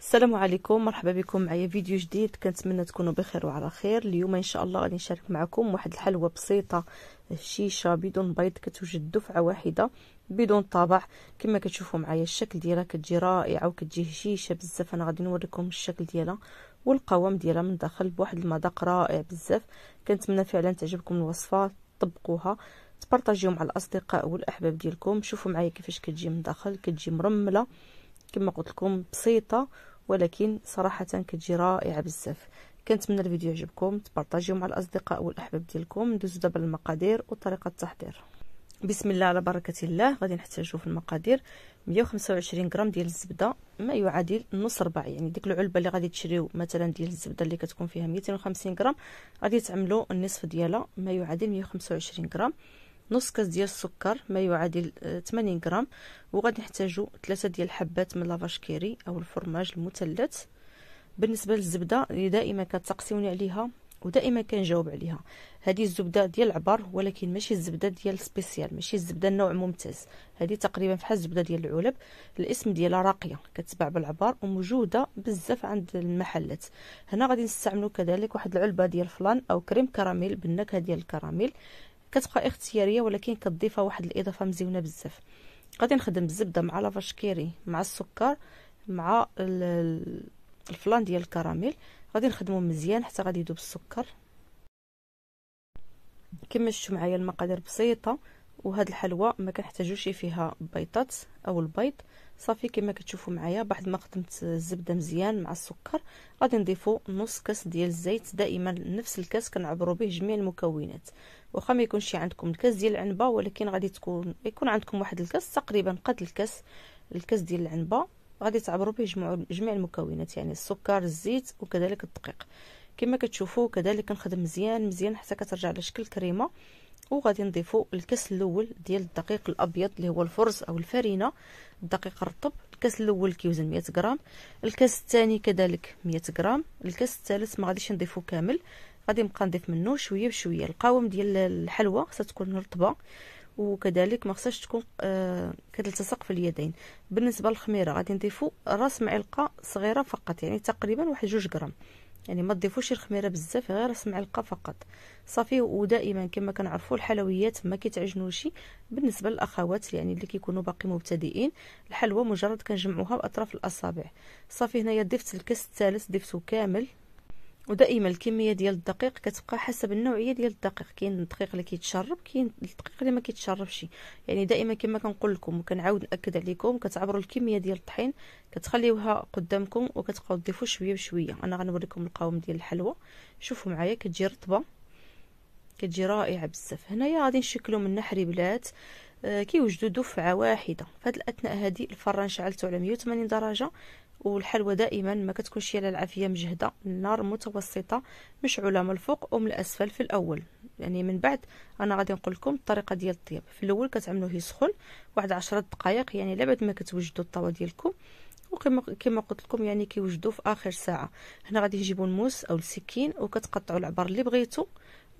السلام عليكم مرحبا بكم معايا فيديو جديد كنتمنى تكونوا بخير وعلى خير اليوم ان شاء الله غادي نشارك معكم واحد الحلوى بسيطه شيشه بدون بيض كتوجد دفعه واحده بدون طابع كما كتشوفوا معايا الشكل ديالها كتجي رائعه وكتجي هشيشه بزاف انا غادي نوريكم الشكل ديالها والقوام ديالها من داخل بواحد المذاق رائع بزاف كنتمنى فعلا تعجبكم الوصفه طبقوها تبارطاجيو مع الاصدقاء والاحباب ديالكم شوفوا معايا كيفاش كتجي من داخل كتجي مرمله كما قلت لكم بسيطه ولكن صراحه كتجي رائعه بزاف كنتمنى الفيديو يعجبكم تبارطاجيو مع الاصدقاء والاحباب ديالكم ندوزو دابا للمقادير وطريقه التحضير بسم الله على بركه الله غادي نحتاجو في المقادير 125 غرام ديال الزبده ما يعادل نص ربع يعني ديك العلبه اللي غادي تشريو مثلا ديال الزبده اللي كتكون فيها 250 غرام غادي تعملوا النصف ديالها ما يعادل 125 غرام نص كاس ديال السكر ما يعادل 80 غرام وغادي نحتاجو ثلاثة ديال الحبات من لافاش كيري او الفرماج المثلث بالنسبه للزبده اللي دائما كتسقسيوني عليها ودائما كنجاوب عليها هذه الزبده ديال العبر ولكن ماشي الزبده ديال سبيسيال ماشي الزبده النوع ممتاز هذه تقريبا فحال الزبده ديال العلب الاسم ديالها راقيه كتباع بالعبار وموجوده بزاف عند المحلات هنا غادي نستعملو كذلك واحد العلبه ديال فلان او كريم كراميل بالنكهه ديال الكراميل كتبقى اختياريه ولكن كتضيفها واحد الاضافه مزيونه بزاف غادي نخدم الزبده مع لافاش كيري مع السكر مع الفلان ديال الكراميل غادي نخدمو مزيان حتى غادي يذوب السكر كما شفتوا معايا المقادير بسيطه وهاد الحلوى ما كنحتاجوش فيها بيضات او البيض صافي كما كتشوفوا معايا بعد ما خدمت الزبده مزيان مع السكر غادي نضيفو نص كاس ديال الزيت دائما نفس الكاس كنعبروا به جميع المكونات واخا ما يكونش عندكم الكاس ديال العنبه ولكن غادي تكون يكون عندكم واحد الكاس تقريبا قد الكاس الكاس ديال العنبه غادي تعبروا به جميع المكونات يعني السكر الزيت وكذلك الدقيق كما كتشوفوا كذلك كنخدم مزيان مزيان حتى كترجع على شكل كريمه وغادي نضيفو الكاس الاول ديال الدقيق الابيض اللي هو الفرز او الفرينه الدقيق الرطب الكاس الاول كيوزن 100 غرام الكاس الثاني كذلك 100 غرام الكاس الثالث ما غاديش نضيفو كامل غادي نبقى نضيف منه شويه بشويه القوام ديال الحلوى خصها تكون رطبه وكذلك ما خصهاش تكون آه كتلتصق في اليدين بالنسبه للخميره غادي نضيفو راس معلقه صغيره فقط يعني تقريبا واحد جوج غرام يعني ما تضيفوش الخميره بزاف غير راس معلقه فقط صافي ودائما كما كنعرفوا الحلويات ما كيتعجنوش بالنسبه للاخوات يعني اللي كيكونوا باقي مبتدئين الحلوى مجرد كنجمعوها باطراف الاصابع صافي هنايا ضفت الكاس الثالث ضفته كامل ودائما الكميه ديال الدقيق كتبقى حسب النوعيه ديال الدقيق كاين الدقيق اللي كيتشرب كاين الدقيق اللي ما كيتشربش يعني دائما كما كنقول لكم وكنعاود ناكد عليكم كتعبروا الكميه ديال الطحين كتخليوها قدامكم وكتبقاو تضيفوا شويه بشويه انا غنوريكم القوام ديال الحلوى شوفوا معايا كتجي رطبه كتجي رائعه بزاف هنايا غادي نشكلوا منها حريبلات آه كيوجدوا دفعه واحده فهاد الاثناء هذه الفران شعلته على 180 درجه والحلوى دائما ما كتكونش على العافيه مجهده النار متوسطه مشعوله من الفوق ومن الاسفل في الاول يعني من بعد انا غادي نقول لكم الطريقه ديال الطياب في الاول كتعملوه يسخن واحد عشرة دقائق يعني لا بعد ما كتوجدوا الطاوه ديالكم وكما كما قلت لكم يعني كيوجدوا في اخر ساعه هنا غادي نجيبوا الموس او السكين وكتقطعوا العبر اللي بغيتو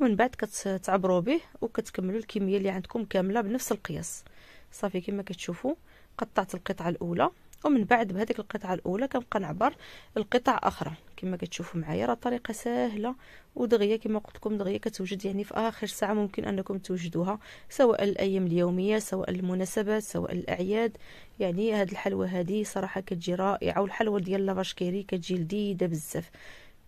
ومن بعد كتعبروا به وكتكملوا الكميه اللي عندكم كامله بنفس القياس صافي كما كتشوفوا قطعت القطعه الاولى ومن بعد بهذيك القطعه الاولى كنبقى نعبر القطع اخرى كما كتشوفوا معايا راه طريقه سهله ودغيا كما قلت لكم دغيا كتوجد يعني في اخر ساعه ممكن انكم توجدوها سواء الايام اليوميه سواء المناسبات سواء الاعياد يعني هاد الحلوى هذه صراحه كتجي رائعه والحلوى ديال لافاشكيري كتجي لذيذه بزاف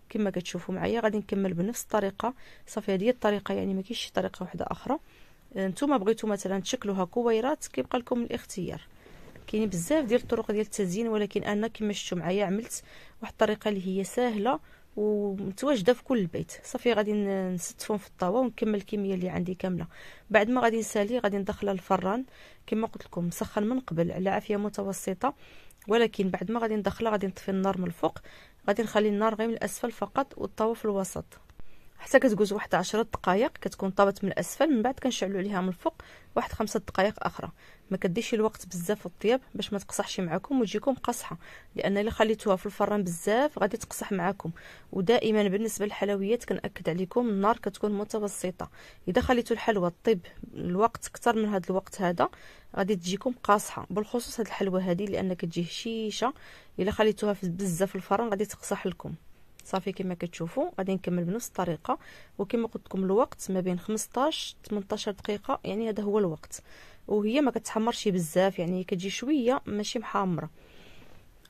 كما كتشوفوا معايا غادي نكمل بنفس الطريقه صافي هذه الطريقه يعني ما كاينش طريقه واحده اخرى نتوما بغيتو مثلا تشكلوها كويرات كيبقى لكم الاختيار كاينين بزاف ديال الطرق ديال التزيين ولكن انا كما شفتوا معايا عملت واحد الطريقه اللي هي سهله ومتواجده في كل البيت صافي غادي نستفهم في الطاوه ونكمل الكميه اللي عندي كامله بعد ما غادي نسالي غادي ندخلها الفران كما قلت لكم مسخن من قبل على عافيه متوسطه ولكن بعد ما غادي ندخلها غادي نطفي النار من الفوق غادي نخلي النار غير من الاسفل فقط والطاوه في الوسط حتى كتجوز واحد عشرة دقائق كتكون طابت من الاسفل من بعد كنشعلو عليها من الفوق واحد خمسة دقائق اخرى ما كديش الوقت بزاف في الطياب باش ما تقصحش معكم وتجيكم قاصحه لان الا خليتوها في الفران بزاف غادي تقصح معكم ودائما بالنسبه للحلويات كنأكد عليكم النار كتكون متوسطه اذا خليتو الحلوى طيب الوقت اكثر من هذا الوقت هذا غادي تجيكم قاصحه بالخصوص هاد الحلوى هذه لان كتجي هشيشه الا خليتوها بزاف في الفران غادي تقصح لكم صافي كما كتشوفوا غادي نكمل بنفس الطريقه وكما قلت لكم الوقت ما بين 15 18 دقيقه يعني هذا هو الوقت وهي ما كتحمرش بزاف يعني كتجي شويه ماشي محمره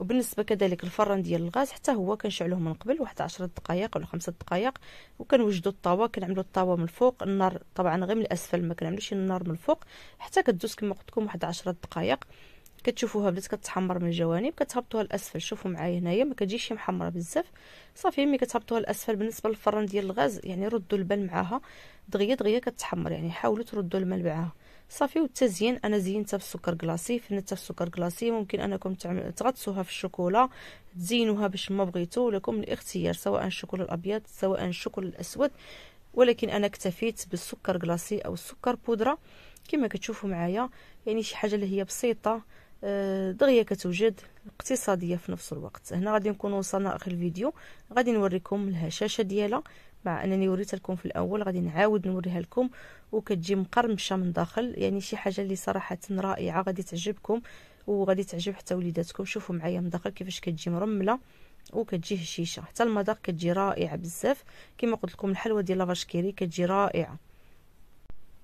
وبالنسبه كذلك الفران ديال الغاز حتى هو كنشعلوه من قبل واحد 10 دقائق ولا 5 دقائق وكنوجدوا الطاوه كنعملوا الطاوه من الفوق النار طبعا غير من الاسفل ما كنعملوش النار من الفوق حتى كدوز كما قلت لكم واحد 10 دقائق كتشوفوها بدات كتحمر من الجوانب كتهبطوها لاسفل شوفوا معايا هنايا ما كتجيش محمره بزاف صافي ملي كتهبطوها لاسفل بالنسبه للفران ديال الغاز يعني ردوا البال معاها دغيا دغيا كتحمر يعني حاولوا تردوا الماء معاها صافي والتزيين انا زينتها بالسكر كلاصي فنتها بالسكر كلاصي ممكن انكم تغطسوها في الشوكولا تزينوها باش ما بغيتو لكم الاختيار سواء الشوكولا الابيض سواء الشوكولا الاسود ولكن انا اكتفيت بالسكر كلاصي او السكر بودره كما كتشوفوا معايا يعني شي حاجه اللي هي بسيطه آه، دغيا كتوجد اقتصاديه في نفس الوقت هنا غادي نكون وصلنا اخر الفيديو غادي نوريكم الهشاشه ديالها مع انني وريتها لكم في الاول غادي نعاود نوريها لكم وكتجي مقرمشه من داخل يعني شي حاجه اللي صراحه رائعه غادي تعجبكم وغادي تعجب حتى وليداتكم شوفوا معايا من داخل كيفاش كتجي مرمله وكتجي هشيشه حتى المذاق كتجي رائعه بزاف كما قلت لكم الحلوه ديال لافاشكيري كيري كتجي رائعه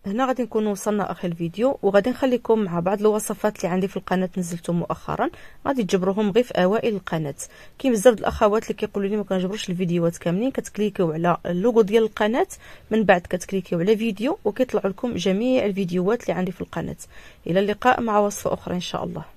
هنا غادي نكون وصلنا اخر الفيديو وغادي نخليكم مع بعض الوصفات اللي عندي في القناه نزلتهم مؤخرا غادي تجبروهم غير في اوائل القناه كاين بزاف ديال الاخوات اللي كيقولوا لي ما كنجبروش الفيديوهات كاملين كتكليكيو على اللوغو ديال القناه من بعد كتكليكيو على فيديو وكيطلعوا لكم جميع الفيديوهات اللي عندي في القناه الى اللقاء مع وصفه اخرى ان شاء الله